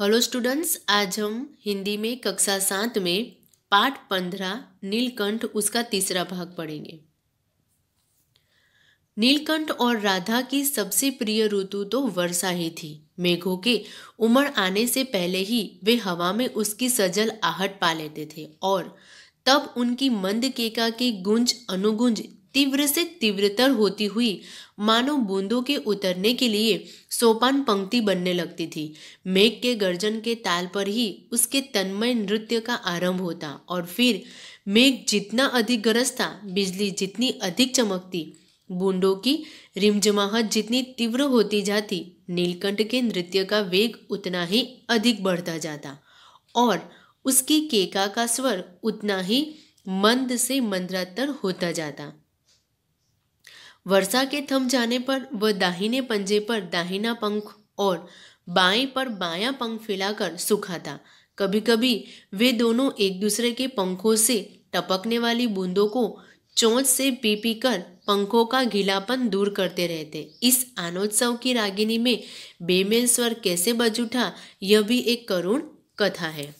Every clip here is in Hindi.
हेलो स्टूडेंट्स आज हम हिंदी में कक्षा सात में पाठ पंद्रह नीलकंठ उसका तीसरा भाग पढ़ेंगे नीलकंठ और राधा की सबसे प्रिय ऋतु तो वर्षा ही थी मेघों के उमड़ आने से पहले ही वे हवा में उसकी सजल आहट पा लेते थे और तब उनकी मंद केका की गुंज अनुगुंज तीव्र से तीव्रतर होती हुई मानो बूंदों के उतरने के लिए सोपान पंक्ति बनने लगती थी मेघ के गर्जन के ताल पर ही उसके तन्मय नृत्य का आरंभ होता और फिर मेघ जितना अधिक गरजता बिजली जितनी अधिक चमकती बूंदों की रिमझमाहट जितनी तीव्र होती जाती नीलकंठ के नृत्य का वेग उतना ही अधिक बढ़ता जाता और उसकी केका का स्वर उतना ही मंद से मंद्रातर होता जाता वर्षा के थम जाने पर वह दाहिने पंजे पर दाहिना पंख और बाएं पर बायां पंख फैलाकर सुखाता कभी कभी वे दोनों एक दूसरे के पंखों से टपकने वाली बूंदों को चोंच से पी पी कर पंखों का गीलापन दूर करते रहते इस आनोत्सव की रागिनी में बेमेल स्वर कैसे बज उठा यह भी एक करुण कथा है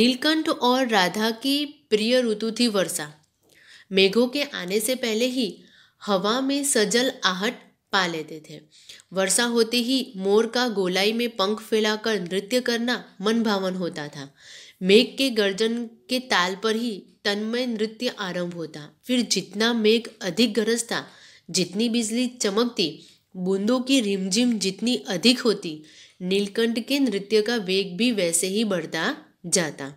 नीलकंठ और राधा की प्रिय ऋतु थी वर्षा मेघों के आने से पहले ही हवा में सजल आहट पा लेते थे वर्षा होते ही मोर का गोलाई में पंख फैलाकर नृत्य करना मन भावन होता था मेघ के गर्जन के ताल पर ही तन्मय नृत्य आरंभ होता फिर जितना मेघ अधिक गरजता जितनी बिजली चमकती बूंदों की रिमझिम जितनी अधिक होती नीलकंठ के नृत्य का वेग भी वैसे ही बढ़ता जाता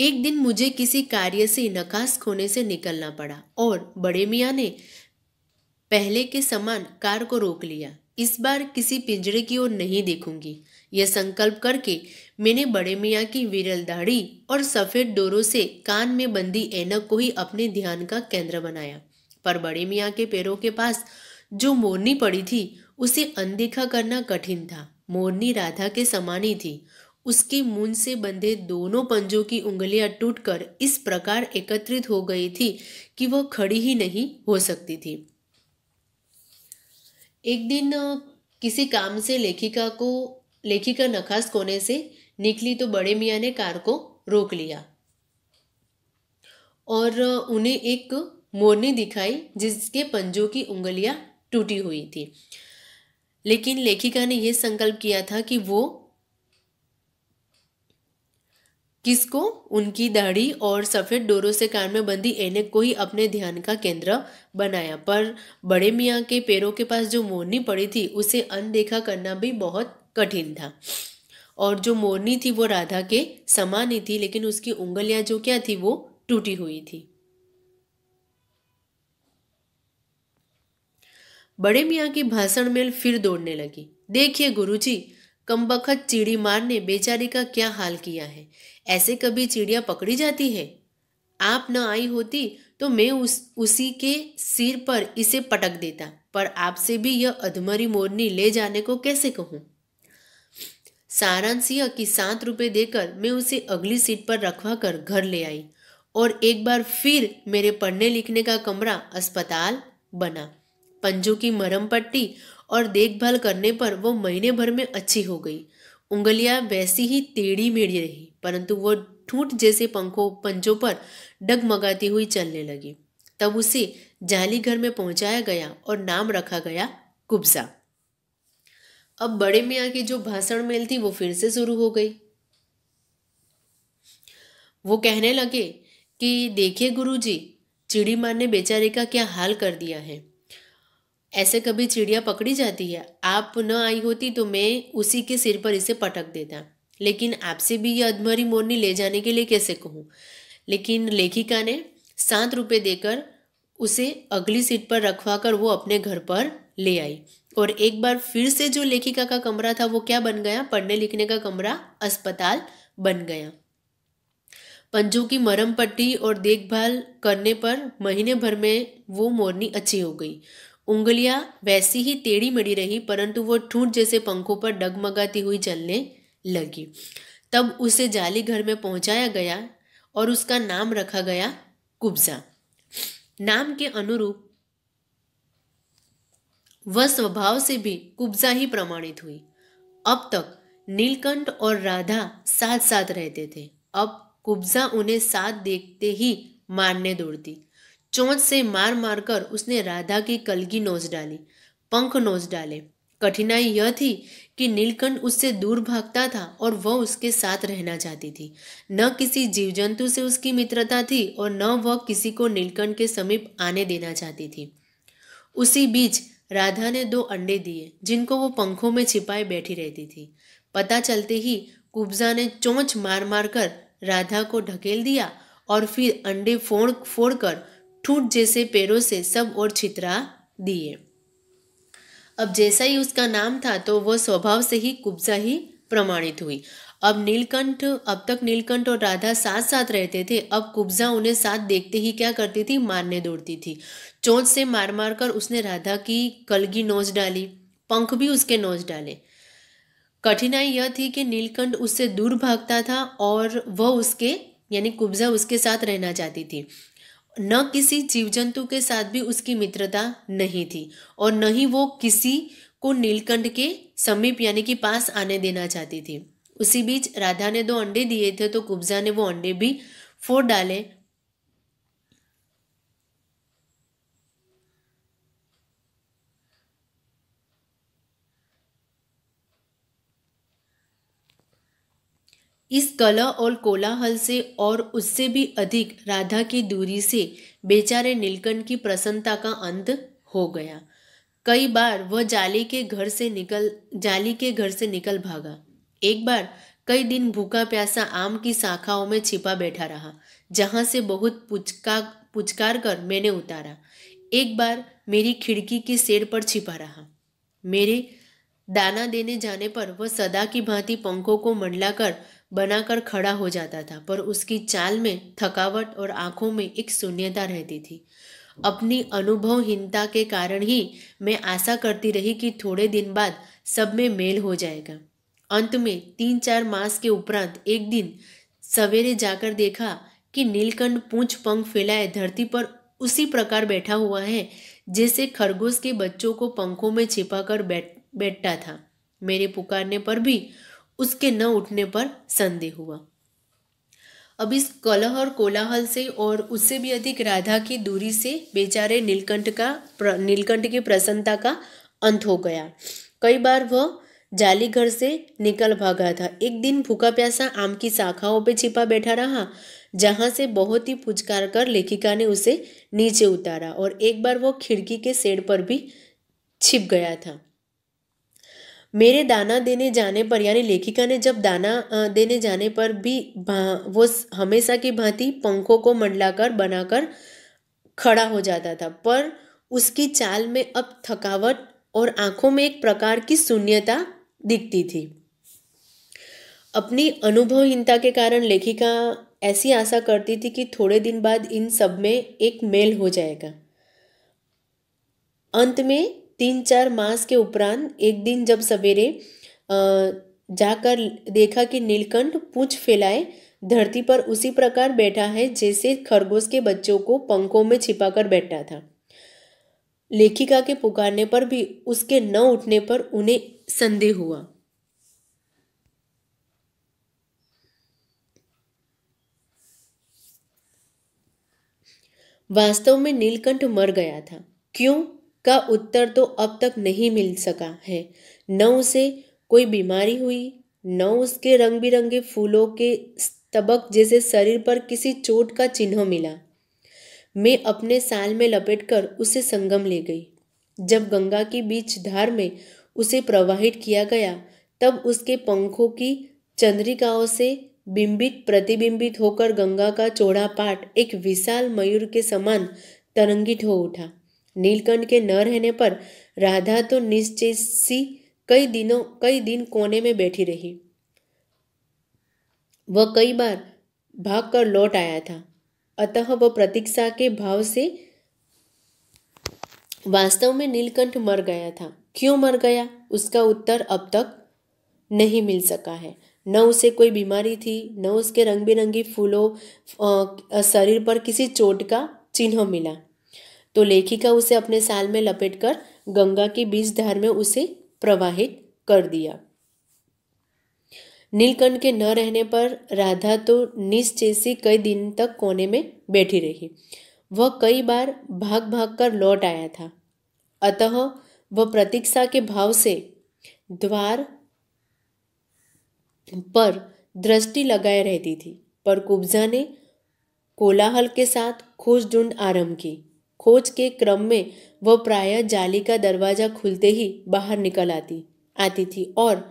एक दिन मुझे किसी कार्य से नकास खोने से निकलना पड़ा और बड़े मियाँ ने पहले के समान कार को रोक लिया इस बार किसी पिंजरे की ओर नहीं देखूंगी यह संकल्प करके मैंने बड़े मियाँ की विरल दाढ़ी और सफ़ेद डोरों से कान में बंधी ऐनक को ही अपने ध्यान का केंद्र बनाया पर बड़े मियाँ के पैरों के पास जो मोरनी पड़ी थी उसे अनदेखा करना कठिन था मोरनी राधा के समान ही थी उसके मुंह से बंधे दोनों पंजों की उंगलियां टूटकर इस प्रकार एकत्रित हो गई थी कि वह खड़ी ही नहीं हो सकती थी एक दिन किसी काम से लेखिका को लेखिका नखास कोने से निकली तो बड़े मियाँ ने कार को रोक लिया और उन्हें एक मोरनी दिखाई जिसके पंजों की उंगलियां टूटी हुई थी लेकिन लेखिका ने यह संकल्प किया था कि वो किसको उनकी दाढ़ी और सफ़ेद डोरों से कान में बंधी एनेक को ही अपने ध्यान का केंद्र बनाया पर बड़े मियाँ के पैरों के पास जो मोरनी पड़ी थी उसे अनदेखा करना भी बहुत कठिन था और जो मोरनी थी वो राधा के समान ही थी लेकिन उसकी उंगलियां जो क्या थी वो टूटी हुई थी बड़े मियाँ की भाषण मेल फिर दौड़ने लगी देखिए गुरुजी कमबखत चिड़ी मार ने बेचारी का क्या हाल किया है ऐसे कभी चिड़िया पकड़ी जाती है आप न आई होती तो मैं उस उसी के सिर पर इसे पटक देता पर आपसे भी यह अधमरी मोरनी ले जाने को कैसे कहूँ सारांश की सात रुपए देकर मैं उसे अगली सीट पर रखवा कर घर ले आई और एक बार फिर मेरे पढ़ने लिखने का कमरा अस्पताल बना पंजों की मरम पट्टी और देखभाल करने पर वो महीने भर में अच्छी हो गई उंगलियां वैसी ही टेढ़ी मेढ़ी रही परंतु वो ठूंठ जैसे पंखों पंजों पर डगमगाती हुई चलने लगी तब उसे जाली घर में पहुंचाया गया और नाम रखा गया कुब्जा अब बड़े मियाँ की जो भाषण मेल थी वो फिर से शुरू हो गई वो कहने लगे कि देखिए गुरुजी चिड़ी मां ने बेचारे का क्या हाल कर दिया है ऐसे कभी चिड़िया पकड़ी जाती है आप न आई होती तो मैं उसी के सिर पर इसे पटक देता लेकिन आपसे भी यह अधमरी मोरनी ले जाने के लिए कैसे कहूँ लेकिन लेखिका ने सात रुपये देकर उसे अगली सीट पर रखवा कर वो अपने घर पर ले आई और एक बार फिर से जो लेखिका का कमरा था वो क्या बन गया पढ़ने लिखने का कमरा अस्पताल बन गया पंजों की मरम पट्टी और देखभाल करने पर महीने भर में वो मोरनी अच्छी हो गई उंगलियां वैसी ही टेढ़ी मड़ी रही परंतु वो ठूंठ जैसे पंखों पर डगमगाती हुई चलने लगी तब उसे जाली घर में पहुंचाया गया और उसका नाम रखा गया कुब्जा नाम के अनुरूप वह स्वभाव से भी कुब्जा ही प्रमाणित हुई अब तक नीलकंठ और राधा साथ साथ रहते थे अब कुब्जा उन्हें साथ देखते ही मारने दौड़ती चोंच से मार मार कर उसने राधा की कलगी नोच डाली पंख नोच डाले कठिनाई यह थी कि नीलकंठ उससे दूर भागता था और वह उसके साथ रहना चाहती थी न किसी जीव जंतु से उसकी मित्रता थी और न वह किसी को नीलकंठ के समीप आने देना चाहती थी उसी बीच राधा ने दो अंडे दिए जिनको वो पंखों में छिपाए बैठी रहती थी पता चलते ही कुब्जा ने चोंच मार मार कर राधा को ढकेल दिया और फिर अंडे फोड़ फोड़ कर ठूट जैसे पैरों से सब और छितरा दिए अब जैसा ही उसका नाम था तो वह स्वभाव से ही कुब्जा ही प्रमाणित हुई अब नीलकंठ अब तक नीलकंठ और राधा साथ साथ रहते थे अब कुब्जा उन्हें साथ देखते ही क्या करती थी मारने दौड़ती थी चोंच से मार मार कर उसने राधा की कलगी नोच डाली पंख भी उसके नोच डाले कठिनाई यह थी कि नीलकंठ उससे दूर भागता था और वह उसके यानी कुब्जा उसके साथ रहना चाहती थी न किसी जीव जंतु के साथ भी उसकी मित्रता नहीं थी और न ही वो किसी को नीलकंठ के समीप यानी कि पास आने देना चाहती थी उसी बीच राधा ने दो अंडे दिए थे तो कुब्जा ने वो अंडे भी फोड़ डाले इस कला और कोलाहल से और उससे भी अधिक राधा की दूरी से बेचारे नीलकंठ की प्रसन्नता का अंत हो गया कई बार वह जाली के घर से निकल जाली के घर से निकल भागा एक बार कई दिन भूखा प्यासा आम की शाखाओं में छिपा बैठा रहा जहाँ से बहुत पुचका पुचकार कर मैंने उतारा एक बार मेरी खिड़की के सेर पर छिपा रहा मेरे दाना देने जाने पर वह सदा की भांति पंखों को मंडला कर बनाकर खड़ा हो जाता था पर उसकी चाल में थकावट और आंखों में एक शून्यता रहती थी अपनी अनुभवहीनता के कारण ही मैं आशा करती रही कि थोड़े दिन बाद सब में मेल हो जाएगा अंत में तीन चार मास के उपरांत एक दिन सवेरे जाकर देखा कि नीलकंठ पूंछ पंख फैलाए धरती पर उसी प्रकार बैठा हुआ है जैसे खरगोश के बच्चों को पंखों में छिपाकर बैठ बैठता था मेरे पुकारने पर भी उसके न उठने पर संदेह हुआ अब इस कलह और कोलाहल से और उससे भी अधिक राधा की दूरी से बेचारे नीलकंठ का नीलकंठ की प्रसन्नता का अंत हो गया कई बार वह जाली घर से निकल भागा था एक दिन भूखा प्यासा आम की शाखाओं पर छिपा बैठा रहा जहाँ से बहुत ही पुचकार कर लेखिका ने उसे नीचे उतारा और एक बार वो खिड़की के सेड़ पर भी छिप गया था मेरे दाना देने जाने पर यानी लेखिका ने जब दाना देने जाने पर भी वो हमेशा की भांति पंखों को मंडलाकर बनाकर खड़ा हो जाता था पर उसकी चाल में अब थकावट और आंखों में एक प्रकार की शून्यता दिखती थी अपनी अनुभवहीनता के कारण लेखिका ऐसी आशा करती थी कि थोड़े दिन बाद इन सब में एक मेल हो जाएगा अंत में तीन चार मास के उपरांत एक दिन जब सवेरे जाकर देखा कि नीलकंठ पूछ फैलाए धरती पर उसी प्रकार बैठा है जैसे खरगोश के बच्चों को पंखों में छिपाकर बैठा था लेखिका के पुकारने पर भी उसके न उठने पर उन्हें संदेह हुआ वास्तव में नीलकंठ मर गया था क्यों का उत्तर तो अब तक नहीं मिल सका है न उसे कोई बीमारी हुई न उसके रंग बिरंगे फूलों के तबक जैसे शरीर पर किसी चोट का चिन्ह मिला मैं अपने साल में लपेटकर उसे संगम ले गई जब गंगा की बीच धार में उसे प्रवाहित किया गया तब उसके पंखों की चंद्रिकाओं से बिंबित प्रतिबिंबित होकर गंगा का चौड़ा पाट एक विशाल मयूर के समान तरंगित हो उठा नीलकंठ के न रहने पर राधा तो सी कई दिनों कई दिन कोने में बैठी रही वह कई बार भागकर लौट आया था अतः वह प्रतीक्षा के भाव से वास्तव में नीलकंठ मर गया था क्यों मर गया उसका उत्तर अब तक नहीं मिल सका है न उसे कोई बीमारी थी न उसके रंग बिरंगी फूलों शरीर पर किसी चोट का चिन्ह मिला तो लेखिका उसे अपने साल में लपेटकर गंगा की बीच धार में उसे प्रवाहित कर दिया नीलकंठ के न रहने पर राधा तो निस जैसी कई दिन तक कोने में बैठी रही वह कई बार भाग भाग कर लौट आया था अतः वह प्रतीक्षा के भाव से द्वार पर दृष्टि लगाए रहती थी पर कुब्जा ने कोलाहल के साथ खोज ढूंढ आरंभ की खोज के क्रम में वह प्रायः जाली का दरवाज़ा खुलते ही बाहर निकल आती आती थी और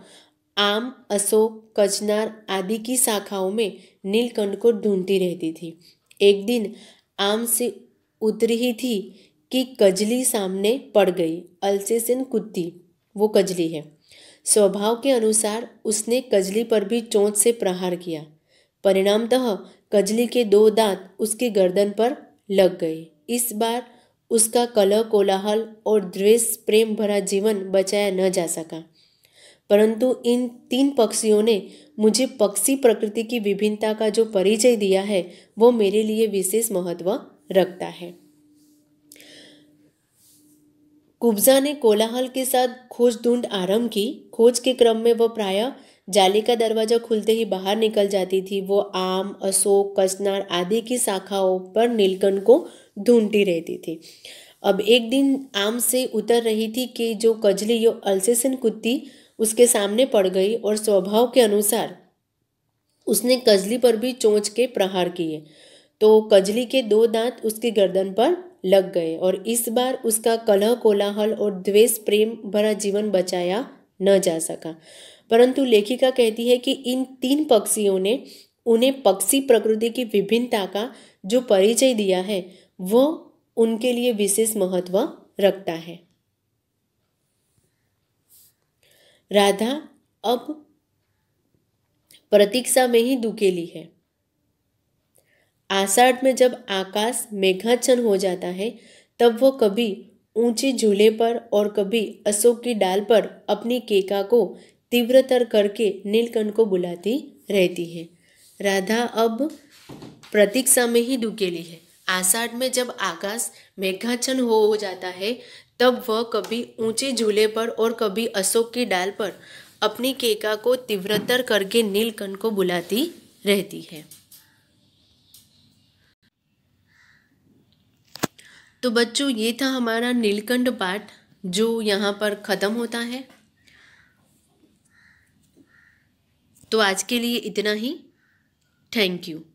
आम अशोक कचनार आदि की शाखाओं में नीलकंठ को ढूंढती रहती थी एक दिन आम से उतरी ही थी कि कजली सामने पड़ गई अल्सेसन कुत्ती वो कजली है स्वभाव के अनुसार उसने कजली पर भी चोंच से प्रहार किया परिणामतः कजली के दो दांत उसके गर्दन पर लग गए इस बार उसका कलह कोलाहल और द्वेष प्रेम भरा जीवन बचाया न जा सका परंतु इन तीन पक्षियों ने मुझे पक्षी प्रकृति की विभिन्नता का जो परिचय दिया है वो मेरे लिए विशेष महत्व रखता है कुब्जा ने कोलाहल के साथ खोज ढूंढ आरंभ की खोज के क्रम में वह प्रायः जाली का दरवाज़ा खुलते ही बाहर निकल जाती थी वो आम अशोक कचनार आदि की शाखाओं पर नीलकंठ को ढूंढती रहती थी अब एक दिन आम से उतर रही थी कि जो कजली यो अल्सेसन कुत्ती उसके सामने पड़ गई और स्वभाव के अनुसार उसने कजली पर भी चोंच के प्रहार किए तो कजली के दो दांत उसकी गर्दन पर लग गए और इस बार उसका कलह कोलाहल और द्वेष प्रेम भरा जीवन बचाया न जा सका परंतु लेखिका कहती है कि इन तीन पक्षियों ने उन्हें पक्षी प्रकृति की विभिन्नता का जो परिचय दिया है वो उनके लिए विशेष महत्व रखता है राधा अब प्रतीक्षा में ही दुकेली है आषाढ़ में जब आकाश मेघाचन हो जाता है तब वो कभी ऊंचे झूले पर और कभी अशोक की डाल पर अपनी केका को तीव्रतर करके नीलकंठ को बुलाती रहती है राधा अब प्रतीक्षा में ही दुकेली है आषाढ़ में जब आकाश मेघाचन हो जाता है तब वह कभी ऊंचे झूले पर और कभी अशोक की डाल पर अपनी केका को तीव्रतर करके नीलकंठ को बुलाती रहती है तो बच्चों ये था हमारा नीलकंठ पाठ जो यहाँ पर ख़त्म होता है तो आज के लिए इतना ही थैंक यू